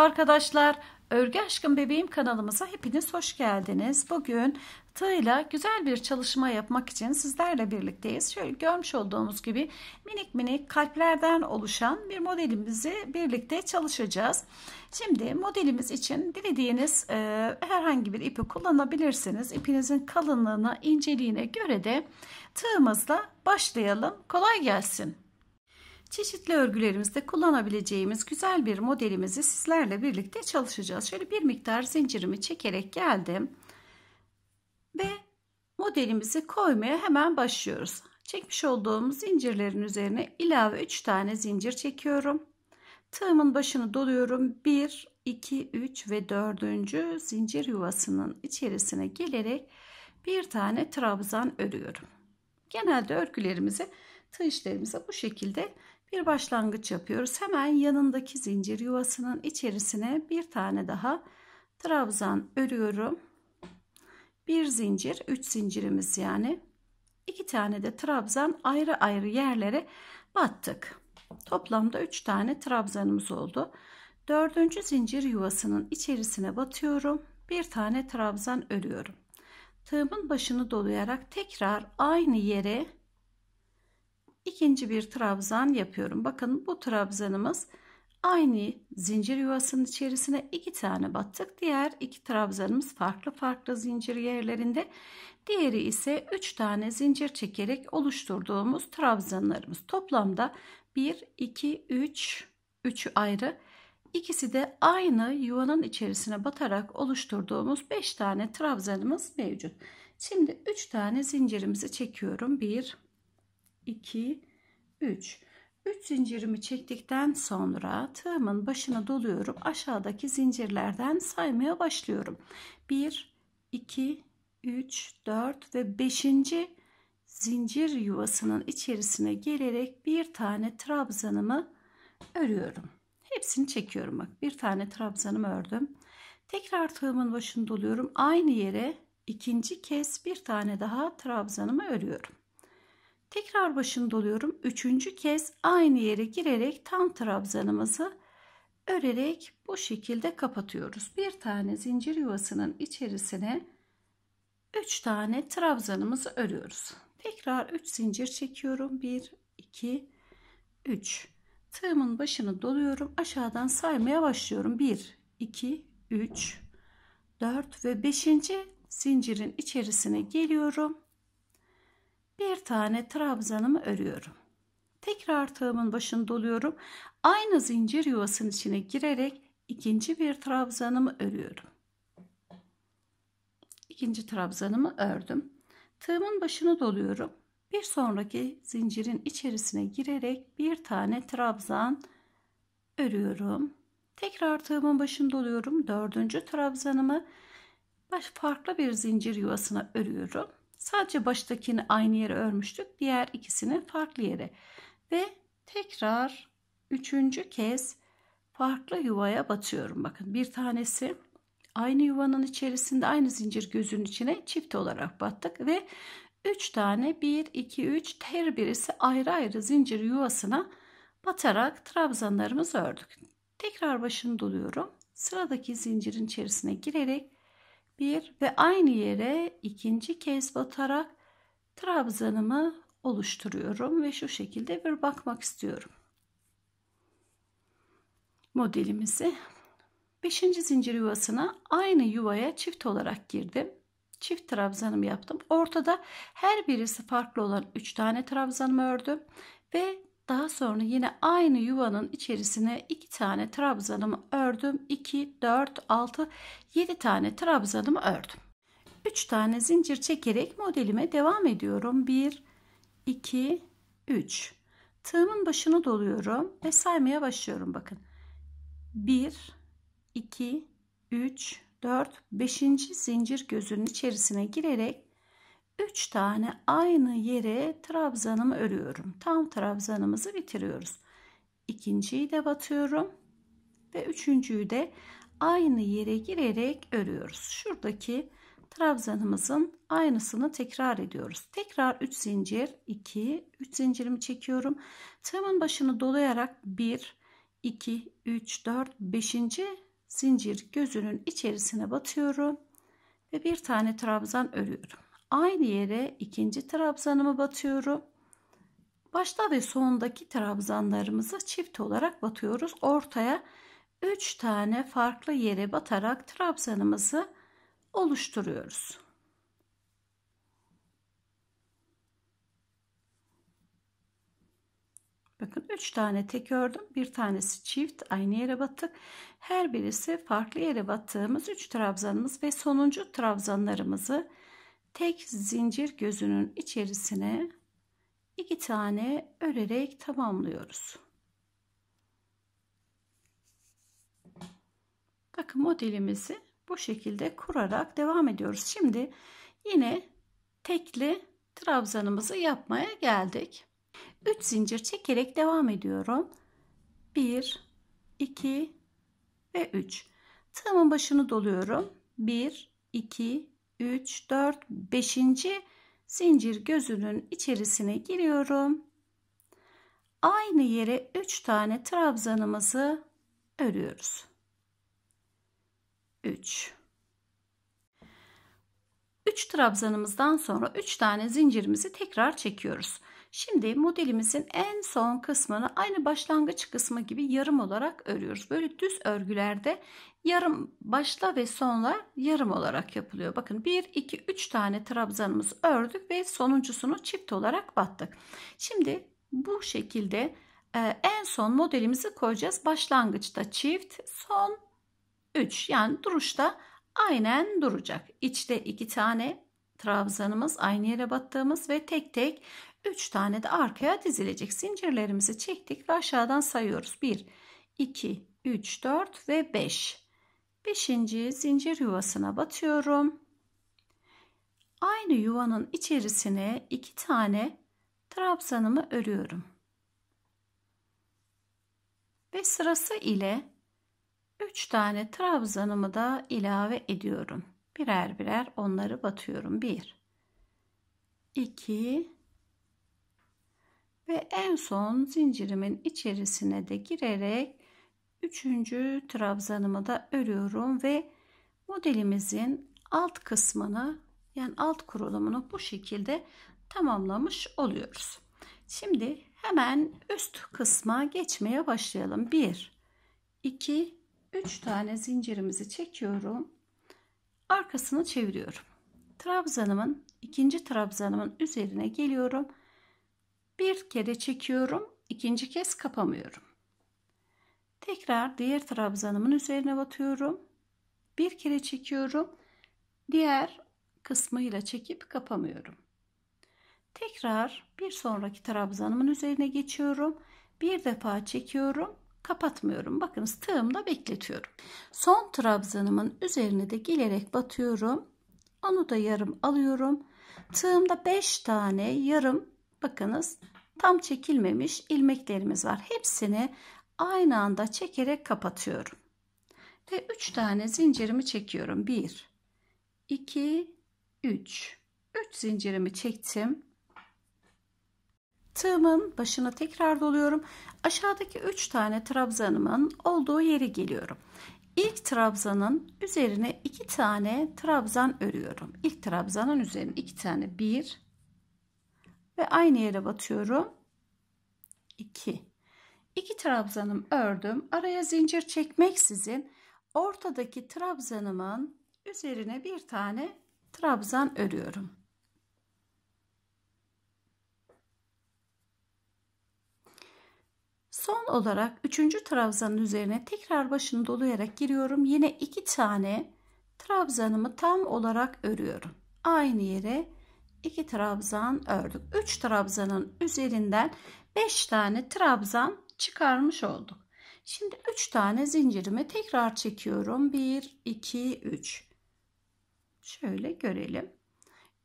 Merhaba arkadaşlar. Örgü Aşkım Bebeğim kanalımıza hepiniz hoş geldiniz. Bugün tığla güzel bir çalışma yapmak için sizlerle birlikteyiz. Şöyle görmüş olduğumuz gibi minik minik kalplerden oluşan bir modelimizi birlikte çalışacağız. Şimdi modelimiz için dilediğiniz e, herhangi bir ipi kullanabilirsiniz. İpinizin kalınlığına, inceliğine göre de tığımızla başlayalım. Kolay gelsin çeşitli örgülerimizde kullanabileceğimiz güzel bir modelimizi sizlerle birlikte çalışacağız. Şöyle bir miktar zincirimi çekerek geldim. Ve modelimizi koymaya hemen başlıyoruz. Çekmiş olduğum zincirlerin üzerine ilave 3 tane zincir çekiyorum. Tığımın başını doluyorum. 1, 2, 3 ve 4. zincir yuvasının içerisine gelerek bir tane trabzan örüyorum. Genelde örgülerimizi, tığ işlerimizi bu şekilde bir başlangıç yapıyoruz. Hemen yanındaki zincir yuvasının içerisine bir tane daha trabzan örüyorum. Bir zincir, üç zincirimiz yani. iki tane de trabzan ayrı ayrı yerlere battık. Toplamda üç tane trabzanımız oldu. Dördüncü zincir yuvasının içerisine batıyorum. Bir tane trabzan örüyorum. Tığımın başını dolayarak tekrar aynı yere ikinci bir trabzan yapıyorum. Bakın bu trabzanımız aynı zincir yuvasının içerisine iki tane battık. Diğer iki trabzanımız farklı farklı zincir yerlerinde. Diğeri ise üç tane zincir çekerek oluşturduğumuz trabzanlarımız. Toplamda 1, 2, 3, 3'ü ayrı. İkisi de aynı yuvanın içerisine batarak oluşturduğumuz 5 tane trabzanımız mevcut. Şimdi 3 tane zincirimizi çekiyorum. 1, 2, 3 3 zincirimi çektikten sonra tığımın başına doluyorum aşağıdaki zincirlerden saymaya başlıyorum 1 2 3 4 ve 5. zincir yuvasının içerisine gelerek bir tane trabzanımı örüyorum hepsini çekiyorum bak bir tane trabzanımı ördüm tekrar tığımın başını doluyorum aynı yere ikinci kez bir tane daha trabzanımı örüyorum Tekrar başını doluyorum. Üçüncü kez aynı yere girerek tam trabzanımızı örerek bu şekilde kapatıyoruz. Bir tane zincir yuvasının içerisine 3 tane trabzanımızı örüyoruz. Tekrar 3 zincir çekiyorum. 1, 2, 3. Tığımın başını doluyorum. Aşağıdan saymaya başlıyorum. 1, 2, 3, 4 ve 5. zincirin içerisine geliyorum bir tane trabzanımı örüyorum. Tekrar tığımın başını doluyorum. Aynı zincir yuvasının içine girerek ikinci bir trabzanımı örüyorum. İkinci trabzanımı ördüm. Tığımın başını doluyorum. Bir sonraki zincirin içerisine girerek bir tane trabzan örüyorum. Tekrar tığımın başını doluyorum. Dördüncü trabzanımı baş farklı bir zincir yuvasına örüyorum. Sadece baştakini aynı yere örmüştük. Diğer ikisini farklı yere. Ve tekrar üçüncü kez farklı yuvaya batıyorum. Bakın bir tanesi aynı yuvanın içerisinde aynı zincir gözünün içine çift olarak battık ve 3 tane 1 2 3 her birisi ayrı ayrı zincir yuvasına batarak trabzanlarımızı ördük. Tekrar başını doluyorum. Sıradaki zincirin içerisine girerek 1 ve aynı yere ikinci kez batarak trabzanımı oluşturuyorum ve şu şekilde bir bakmak istiyorum. Modelimizi 5. zincir yuvasına aynı yuvaya çift olarak girdim. Çift trabzanımı yaptım. Ortada her birisi farklı olan 3 tane trabzanımı ördüm ve daha sonra yine aynı yuvanın içerisine iki tane trabzanımı ördüm. 2, 4, 6, 7 tane trabzanımı ördüm. 3 tane zincir çekerek modelime devam ediyorum. 1, 2, 3. Tığımın başını doluyorum ve saymaya başlıyorum bakın. 1, 2, 3, 4, 5. zincir gözünün içerisine girerek 3 tane aynı yere trabzanımı örüyorum. Tam trabzanımızı bitiriyoruz. İkinciyi de batıyorum ve üçüncüyü de aynı yere girerek örüyoruz. Şuradaki trabzanımızın aynısını tekrar ediyoruz. Tekrar 3 zincir, 2, 3 zincirimi çekiyorum. Tığımın başını dolayarak 1, 2, 3, 4, 5. zincir gözünün içerisine batıyorum ve bir tane trabzan örüyorum. Aynı yere ikinci trabzanımı batıyorum. Başta ve sondaki trabzanlarımızı çift olarak batıyoruz. Ortaya 3 tane farklı yere batarak trabzanımızı oluşturuyoruz. Bakın 3 tane tek ördüm. Bir tanesi çift aynı yere battık. Her birisi farklı yere battığımız 3 trabzanımız ve sonuncu trabzanlarımızı tek zincir gözünün içerisine iki tane örerek tamamlıyoruz. Bakın modelimizi bu şekilde kurarak devam ediyoruz. Şimdi yine tekli trabzanımızı yapmaya geldik. 3 zincir çekerek devam ediyorum. 1 2 ve 3. Tığımın başını doluyorum. 1 2 3, 4, 5. zincir gözünün içerisine giriyorum. Aynı yere 3 tane trabzanımızı örüyoruz. 3 3 trabzanımızdan sonra 3 tane zincirimizi tekrar çekiyoruz. Şimdi modelimizin en son kısmını aynı başlangıç kısmı gibi yarım olarak örüyoruz. Böyle düz örgülerde yarım başla ve sonla yarım olarak yapılıyor. Bakın 1 2 3 tane trabzanımız ördük ve sonuncusunu çift olarak battık. Şimdi bu şekilde e, en son modelimizi koyacağız. Başlangıçta çift, son 3 yani duruşta aynen duracak. İçte 2 tane trabzanımız aynı yere battığımız ve tek tek 3 tane de arkaya dizilecek. Zincirlerimizi çektik ve aşağıdan sayıyoruz. 1 2 3 4 ve 5. 5. zincir yuvasına batıyorum. Aynı yuvanın içerisine iki tane trabzanımı örüyorum. Ve sırası ile 3 tane trabzanımı da ilave ediyorum. Birer birer onları batıyorum. 1 2 ve en son zincirimin içerisine de girerek Üçüncü trabzanımı da örüyorum ve modelimizin alt kısmını yani alt kurulumunu bu şekilde tamamlamış oluyoruz. Şimdi hemen üst kısma geçmeye başlayalım. 1 2 3 tane zincirimizi çekiyorum. Arkasını çeviriyorum. Trabzanımın ikinci trabzanımın üzerine geliyorum. Bir kere çekiyorum. ikinci kez kapamıyorum. Tekrar diğer trabzanımın üzerine batıyorum. Bir kere çekiyorum. Diğer kısmıyla çekip kapamıyorum. Tekrar bir sonraki trabzanımın üzerine geçiyorum. Bir defa çekiyorum. Kapatmıyorum. Bakınız tığımda bekletiyorum. Son trabzanımın üzerine de gelerek batıyorum. Onu da yarım alıyorum. Tığımda 5 tane yarım bakınız tam çekilmemiş ilmeklerimiz var. Hepsini aynı anda çekerek kapatıyorum. Ve 3 tane zincirimi çekiyorum. 1, 2, 3. 3 zincirimi çektim. Tığımın başına tekrar doluyorum. Aşağıdaki 3 tane trabzanımın olduğu yere geliyorum. İlk trabzanın üzerine 2 tane trabzan örüyorum. İlk trabzanın üzerine 2 tane 1 ve aynı yere batıyorum. 2 İki trabzanım ördüm. Araya zincir çekmeksizin ortadaki trabzanımın üzerine bir tane trabzan örüyorum. Son olarak üçüncü trabzanın üzerine tekrar başını dolayarak giriyorum. Yine iki tane trabzanımı tam olarak örüyorum. Aynı yere iki trabzan ördük. Üç trabzanın üzerinden beş tane trabzan çıkarmış olduk. Şimdi 3 tane zincirimi tekrar çekiyorum. 1, 2, 3. Şöyle görelim.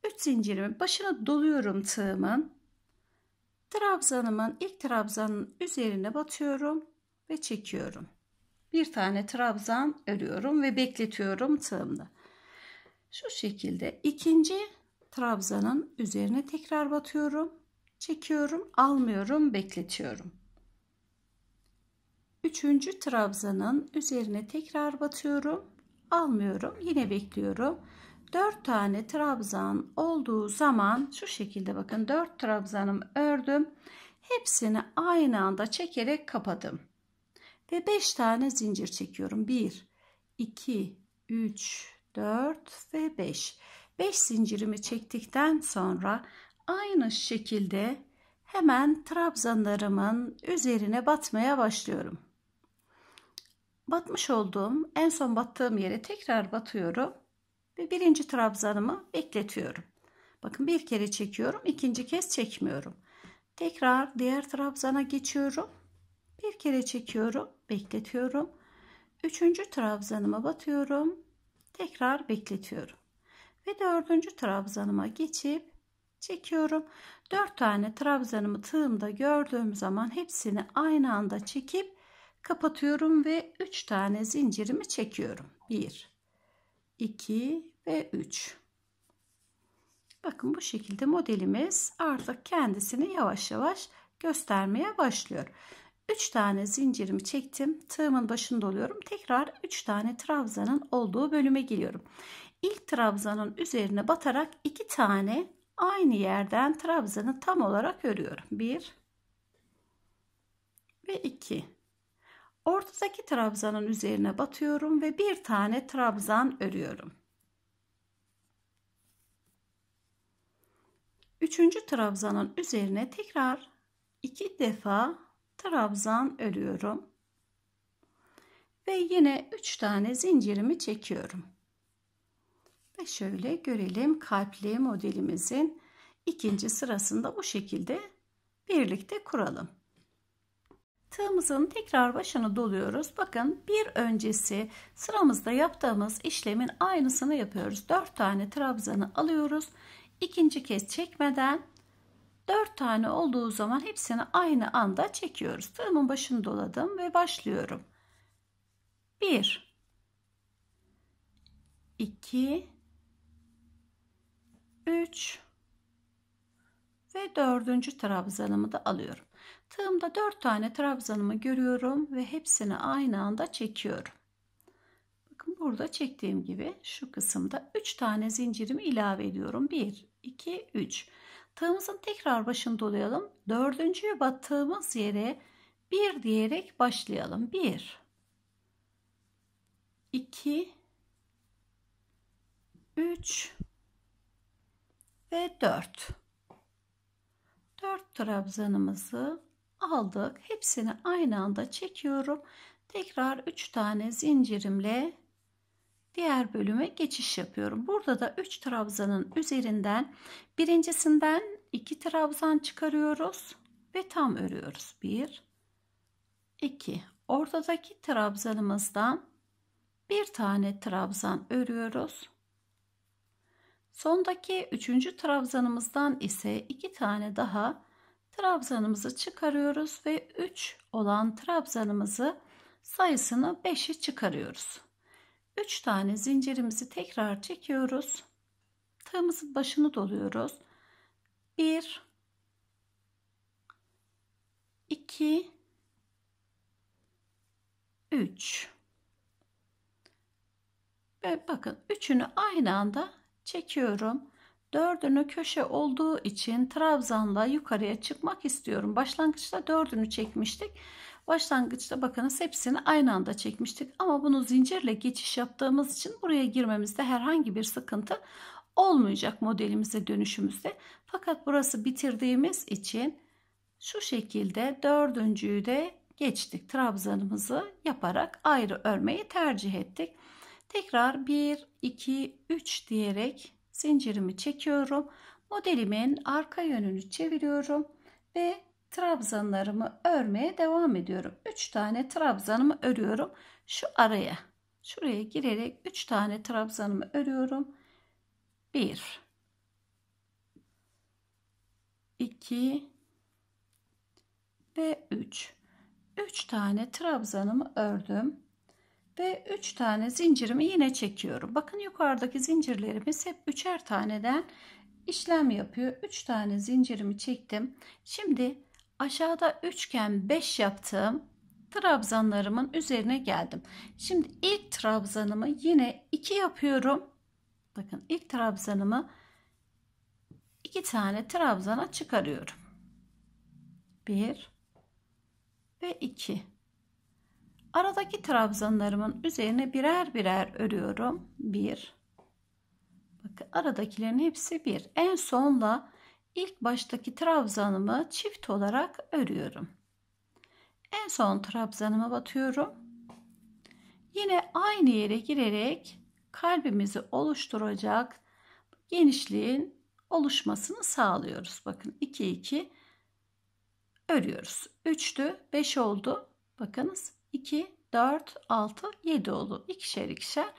3 zincirimi başına doluyorum tığımın. Trabzanımın ilk trabzanın üzerine batıyorum ve çekiyorum. Bir tane trabzan örüyorum ve bekletiyorum tığımda. Şu şekilde ikinci trabzanın üzerine tekrar batıyorum. Çekiyorum, almıyorum, bekletiyorum üçüncü trabzanın üzerine tekrar batıyorum almıyorum yine bekliyorum 4 tane trabzan olduğu zaman şu şekilde bakın 4 trabzanım ördüm hepsini aynı anda çekerek kapadım ve 5 tane zincir çekiyorum 1 2 3 4 ve 5 5 zincirimi çektikten sonra aynı şekilde hemen trabzanlarımın üzerine batmaya başlıyorum batmış olduğum en son battığım yere tekrar batıyorum ve birinci trabzanımı bekletiyorum. Bakın bir kere çekiyorum ikinci kez çekmiyorum. Tekrar diğer trabzana geçiyorum. Bir kere çekiyorum bekletiyorum. Üçüncü trabzanıma batıyorum. Tekrar bekletiyorum. Ve dördüncü trabzanıma geçip çekiyorum. Dört tane trabzanımı tığımda gördüğüm zaman hepsini aynı anda çekip kapatıyorum ve 3 tane zincirimi çekiyorum. 1 2 ve 3 Bakın bu şekilde modelimiz artık kendisini yavaş yavaş göstermeye başlıyor. 3 tane zincirimi çektim. Tığımın başında oluyorum. Tekrar 3 tane trabzanın olduğu bölüme geliyorum. İlk trabzanın üzerine batarak 2 tane aynı yerden trabzanı tam olarak örüyorum. 1 ve 2 Ortadaki trabzanın üzerine batıyorum ve bir tane trabzan örüyorum. Üçüncü trabzanın üzerine tekrar iki defa trabzan örüyorum. Ve yine üç tane zincirimi çekiyorum. Ve şöyle görelim kalpli modelimizin ikinci sırasında bu şekilde birlikte kuralım. Tığımızın tekrar başını doluyoruz. Bakın bir öncesi sıramızda yaptığımız işlemin aynısını yapıyoruz. 4 tane trabzanı alıyoruz. İkinci kez çekmeden 4 tane olduğu zaman hepsini aynı anda çekiyoruz. Tığımın başını doladım ve başlıyorum. 1 2 3 ve dördüncü trabzanımı da alıyorum. Tığımda 4 tane trabzanımı görüyorum ve hepsini aynı anda çekiyorum. Bakın burada çektiğim gibi şu kısımda 3 tane zincirimi ilave ediyorum. 1, 2, 3. Tığımızın tekrar başını dolayalım. Dördüncüyü battığımız yere 1 diyerek başlayalım. 1, 2, 3 ve 4. 4 trabzanımızı aldık. Hepsini aynı anda çekiyorum. Tekrar 3 tane zincirimle diğer bölüme geçiş yapıyorum. Burada da 3 trabzanın üzerinden birincisinden 2 trabzan çıkarıyoruz ve tam örüyoruz. 1 2 ortadaki trabzanımızdan bir tane trabzan örüyoruz. Sondaki üçüncü trabzanımızdan ise iki tane daha trabzanımızı çıkarıyoruz ve 3 olan trabzanımızı sayısını 5'i çıkarıyoruz. 3 tane zincirimizi tekrar çekiyoruz. Tığımızın başını doluyoruz. 1 2 3 ve bakın üçünü aynı anda çekiyorum. Dördünü köşe olduğu için trabzanla yukarıya çıkmak istiyorum. Başlangıçta dördünü çekmiştik. Başlangıçta bakınız hepsini aynı anda çekmiştik. Ama bunu zincirle geçiş yaptığımız için buraya girmemizde herhangi bir sıkıntı olmayacak modelimize dönüşümüzde. Fakat burası bitirdiğimiz için şu şekilde dördüncüyü de geçtik. Trabzanımızı yaparak ayrı örmeyi tercih ettik. Tekrar 1, 2, 3 diyerek Zincirimi çekiyorum. Modelimin arka yönünü çeviriyorum ve trabzanlarımı örmeye devam ediyorum. 3 tane trabzanımı örüyorum. Şu araya şuraya girerek 3 tane trabzanımı örüyorum. 1 2 ve 3 3 tane trabzanımı ördüm ve 3 tane zincirimi yine çekiyorum. Bakın yukarıdaki zincirlerimiz hep üçer taneden işlem yapıyor. 3 tane zincirimi çektim. Şimdi aşağıda üçgen 5 yaptığım trabzanlarımın üzerine geldim. Şimdi ilk trabzanımı yine 2 yapıyorum. Bakın ilk trabzanımı 2 tane trabzana çıkarıyorum. 1 ve 2 Aradaki trabzanlarımın üzerine birer birer örüyorum. Bir. Bakın aradakilerin hepsi bir. En sonla ilk baştaki trabzanımı çift olarak örüyorum. En son trabzanıma batıyorum. Yine aynı yere girerek kalbimizi oluşturacak genişliğin oluşmasını sağlıyoruz. Bakın 2 2 örüyoruz. 3'tü 5 oldu. Bakınız 2, 4, 6, 7 oldu. İkişer ikişer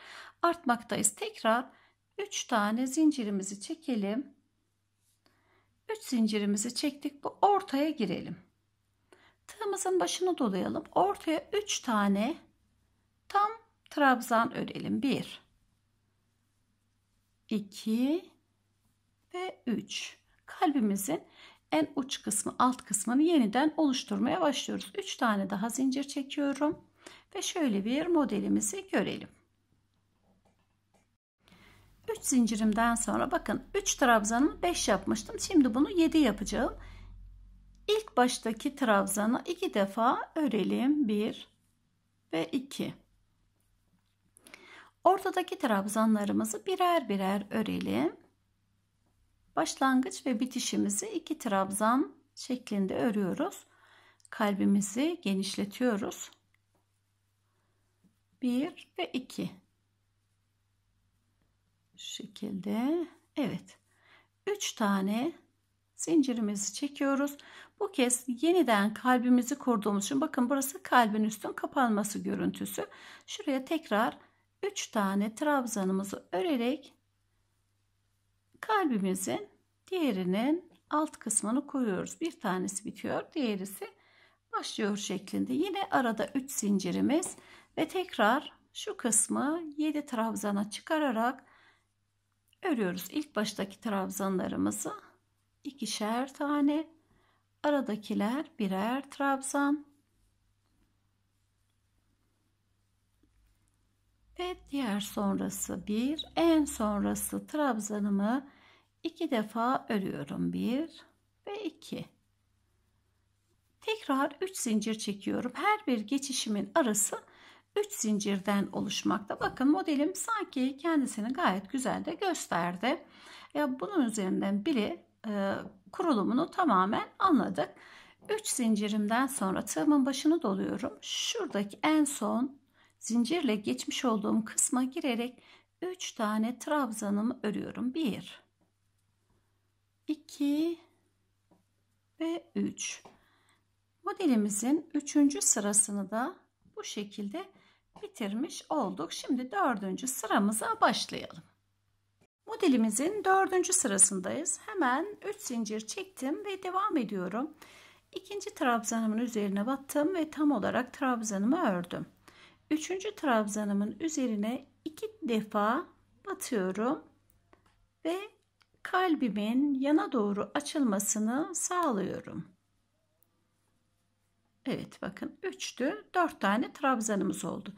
artmaktayız. Tekrar 3 tane zincirimizi çekelim. 3 zincirimizi çektik. Bu ortaya girelim. Tığımızın başını dolayalım. Ortaya 3 tane tam trabzan örelim. 1 2 ve 3. Kalbimizin en uç kısmı alt kısmını yeniden oluşturmaya başlıyoruz. 3 tane daha zincir çekiyorum ve şöyle bir modelimizi görelim. 3 zincirimden sonra bakın 3 trabzanı 5 yapmıştım. Şimdi bunu 7 yapacağım. İlk baştaki trabzanı 2 defa örelim. 1 ve 2. Ortadaki trabzanlarımızı birer birer örelim Başlangıç ve bitişimizi iki trabzan şeklinde örüyoruz. Kalbimizi genişletiyoruz. 1 ve 2 şu şekilde evet 3 tane zincirimizi çekiyoruz bu kez yeniden kalbimizi kurduğumuz için bakın burası kalbin üstün kapanması görüntüsü şuraya tekrar 3 tane trabzanımızı örerek kalbimizin diğerinin alt kısmını koyuyoruz. Bir tanesi bitiyor, diğerisi başlıyor şeklinde. Yine arada 3 zincirimiz ve tekrar şu kısmı 7 trabzana çıkararak örüyoruz. İlk baştaki trabzanlarımızı ikişer tane, aradakiler birer trabzan, ve diğer sonrası bir en sonrası trabzanımı iki defa örüyorum bir ve iki tekrar 3 zincir çekiyorum her bir geçişimin arası 3 zincirden oluşmakta bakın modelim sanki kendisini gayet güzel de gösterdi ya bunun üzerinden bile e, kurulumunu tamamen anladık 3 zincirimden sonra tığımın başını doluyorum şuradaki en son zincirle geçmiş olduğum kısma girerek 3 tane trabzanımı örüyorum. 1 2 ve 3. Modelimizin 3. sırasını da bu şekilde bitirmiş olduk. Şimdi 4. sıramıza başlayalım. Modelimizin 4. sırasındayız. Hemen 3 zincir çektim ve devam ediyorum. İkinci trabzanımın üzerine battım ve tam olarak trabzanımı ördüm. Üçüncü trabzanımın üzerine iki defa batıyorum ve kalbimin yana doğru açılmasını sağlıyorum. Evet bakın üçtü, dört tane trabzanımız oldu.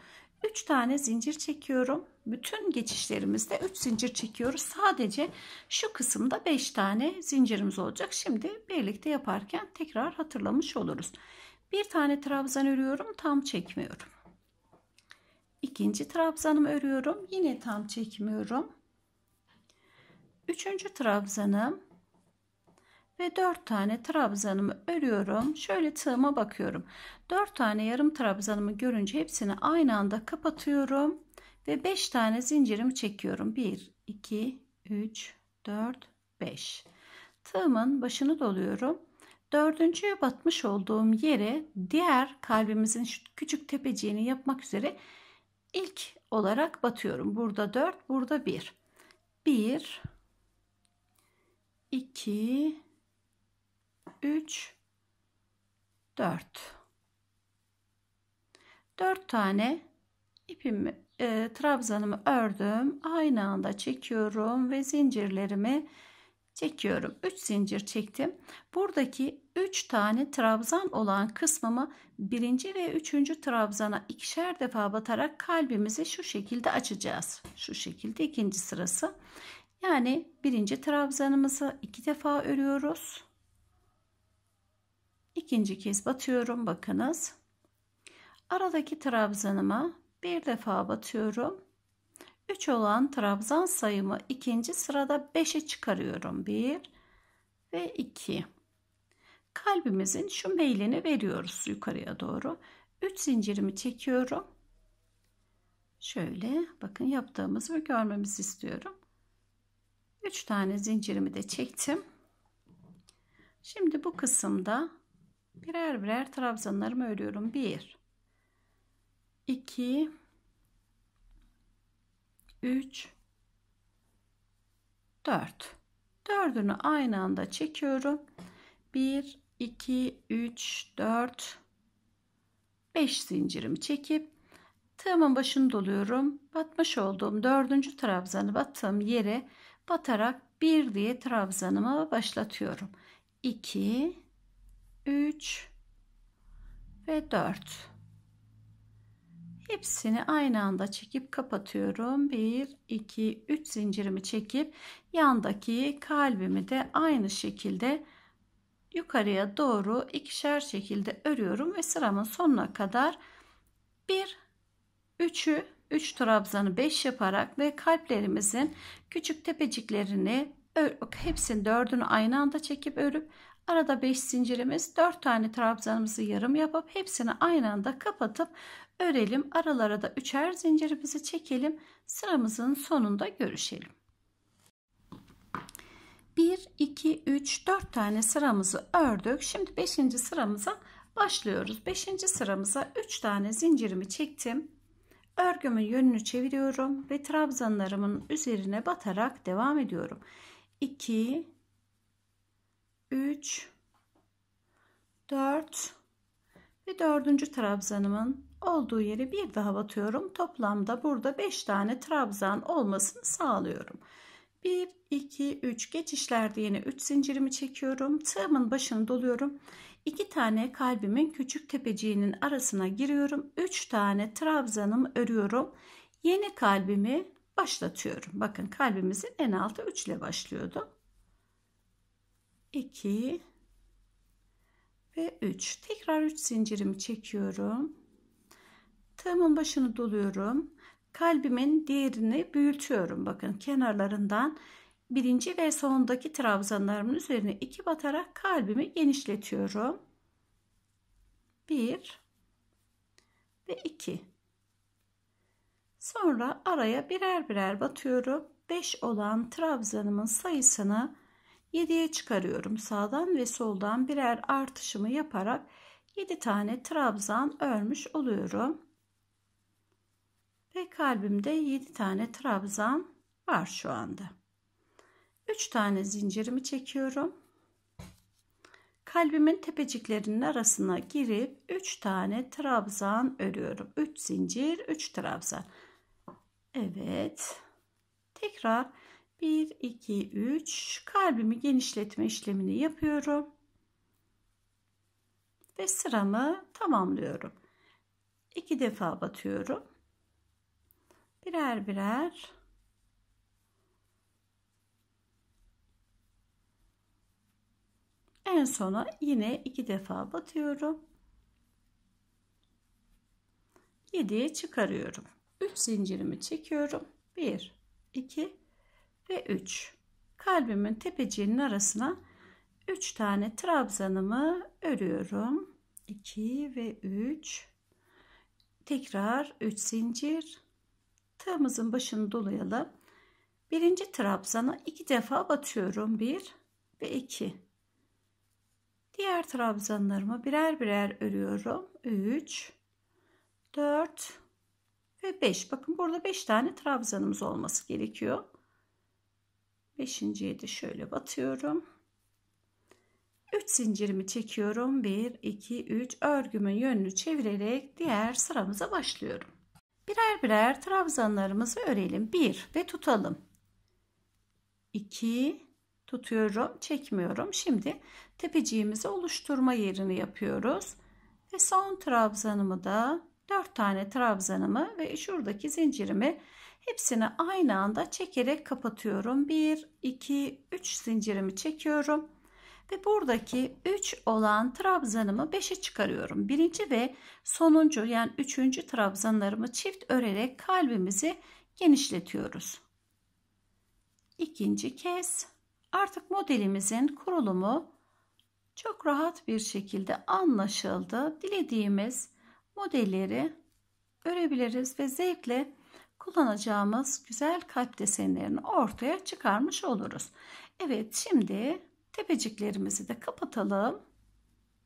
Üç tane zincir çekiyorum. Bütün geçişlerimizde üç zincir çekiyoruz. Sadece şu kısımda beş tane zincirimiz olacak. Şimdi birlikte yaparken tekrar hatırlamış oluruz. Bir tane trabzan örüyorum tam çekmiyorum ikinci trabzanımı örüyorum yine tam çekmiyorum üçüncü trabzanım ve dört tane trabzanımı örüyorum şöyle tığıma bakıyorum dört tane yarım trabzanımı görünce hepsini aynı anda kapatıyorum ve beş tane zincirimi çekiyorum Bir, iki, üç, dört, beş. tığımın başını doluyorum dördüncüye batmış olduğum yere diğer kalbimizin şu küçük tepeciğini yapmak üzere İlk olarak batıyorum. Burada 4, burada 1. 1 2 3 4 4 tane ipimi e, trabzanımı ördüm. Aynı anda çekiyorum ve zincirlerimi çekiyorum. 3 zincir çektim. Buradaki 3 tane trabzan olan kısmımı 1. ve 3. trabzana ikişer defa batarak kalbimizi şu şekilde açacağız. Şu şekilde ikinci sırası. Yani 1. trabzanımızı iki defa örüyoruz. İkinci kez batıyorum bakınız. Aradaki trabzanıma bir defa batıyorum. 3 olan trabzan sayımı ikinci sırada 5'e çıkarıyorum. 1 ve 2 kalbimizin şu meylini veriyoruz yukarıya doğru. 3 zincirimi çekiyorum. Şöyle bakın yaptığımızı ve görmemizi istiyorum. 3 tane zincirimi de çektim. Şimdi bu kısımda birer birer trabzanlarımı örüyorum. 1 2 3 4 dördünü aynı anda çekiyorum. 1 2, 3, 4, 5 zincirimi çekip tığımın başını doluyorum. Batmış olduğum dördüncü trabzanı battığım yere batarak 1 diye trabzanımı başlatıyorum. 2, 3 ve 4. Hepsini aynı anda çekip kapatıyorum. 1, 2, 3 zincirimi çekip yandaki kalbimi de aynı şekilde kapatıyorum yukarıya doğru ikişer şekilde örüyorum ve sıramın sonuna kadar bir üçü 3 üç trabzanı 5 yaparak ve kalplerimizin küçük tepeciklerini hepsinin dördünü aynı anda çekip örüp arada 5 zincirimiz 4 tane trabzanımızı yarım yapıp hepsini aynı anda kapatıp örelim aralara da üçer zincirimizi çekelim sıramızın sonunda görüşelim 1, 2, 3, 4 tane sıramızı ördük. Şimdi 5. sıramıza başlıyoruz. 5. sıramıza 3 tane zincirimi çektim. Örgümün yönünü çeviriyorum ve trabzanlarımın üzerine batarak devam ediyorum. 2, 3, 4 ve 4. trabzanımın olduğu yere bir daha batıyorum. Toplamda burada 5 tane trabzan olmasını sağlıyorum. 1 2 3 geçişlerde yine 3 zincirimi çekiyorum tığımın başını doluyorum 2 tane kalbimin küçük tepeciğinin arasına giriyorum 3 tane trabzanımı örüyorum yeni kalbimi başlatıyorum bakın kalbimizin en altı 3 ile başlıyordu 2 ve 3 tekrar 3 zincirimi çekiyorum tığımın başını doluyorum kalbimin diğerini büyütüyorum. Bakın kenarlarından birinci ve sondaki trabzanlarımın üzerine iki batarak kalbimi genişletiyorum. Bir ve iki. Sonra araya birer birer batıyorum. Beş olan trabzanımın sayısını yediye çıkarıyorum. Sağdan ve soldan birer artışımı yaparak yedi tane trabzan örmüş oluyorum ve kalbimde 7 tane trabzan var şu anda. 3 tane zincirimi çekiyorum. Kalbimin tepeciklerinin arasına girip 3 tane trabzan örüyorum. 3 zincir, 3 trabzan. Evet. Tekrar 1 2 3 kalbimi genişletme işlemini yapıyorum. Ve sıramı tamamlıyorum. 2 defa batıyorum birer birer en sona yine iki defa batıyorum 7'ye çıkarıyorum 3 zincirimi çekiyorum 1 2 ve 3 kalbimin tepeciğinin arasına 3 tane trabzanımı örüyorum 2 ve 3 tekrar 3 zincir tığımızın başını dolayalım. Birinci trabzana iki defa batıyorum. Bir ve iki. Diğer trabzanlarımı birer birer örüyorum. Üç, dört ve beş. Bakın burada beş tane trabzanımız olması gerekiyor. Beşinciye de şöyle batıyorum. 3 zincirimi çekiyorum. 1, 2, 3 örgümün yönünü çevirerek diğer sıramıza başlıyorum. Birer birer trabzanlarımızı örelim. 1 ve tutalım. 2 tutuyorum, çekmiyorum. Şimdi tepeciğimizi oluşturma yerini yapıyoruz. Ve son trabzanımı da 4 tane trabzanımı ve şuradaki zincirimi hepsini aynı anda çekerek kapatıyorum. 1 2 3 zincirimi çekiyorum ve buradaki 3 olan trabzanımı 5'e çıkarıyorum. Birinci ve sonuncu yani üçüncü trabzanlarımı çift örerek kalbimizi genişletiyoruz. İkinci kez artık modelimizin kurulumu çok rahat bir şekilde anlaşıldı. Dilediğimiz modelleri örebiliriz ve zevkle kullanacağımız güzel kalp desenlerini ortaya çıkarmış oluruz. Evet şimdi Tepeciklerimizi de kapatalım.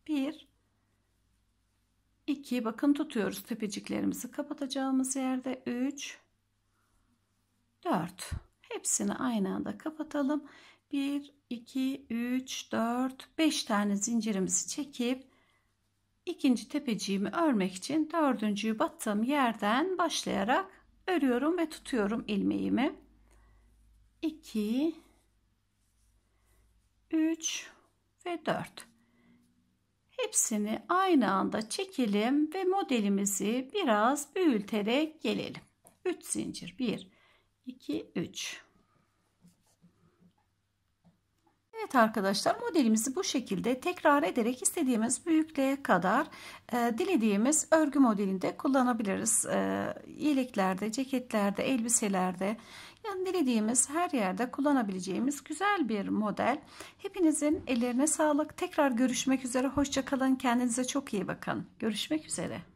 1 2 bakın tutuyoruz tepeciklerimizi kapatacağımız yerde 3 4 hepsini aynı anda kapatalım 1 2 3 4 5 tane zincirimizi çekip ikinci tepeciğimi örmek için dördüncüyü battığım yerden başlayarak örüyorum ve tutuyorum ilmeğimi 2 3 ve 4. Hepsini aynı anda çekelim ve modelimizi biraz büyüterek gelelim. 3 zincir 1 2 3 Evet arkadaşlar modelimizi bu şekilde tekrar ederek istediğimiz büyüklüğe kadar e, dilediğimiz örgü modelinde kullanabiliriz. E, yeleklerde, ceketlerde, elbiselerde yani dilediğimiz her yerde kullanabileceğimiz güzel bir model. Hepinizin ellerine sağlık. Tekrar görüşmek üzere. Hoşçakalın. Kendinize çok iyi bakın. Görüşmek üzere.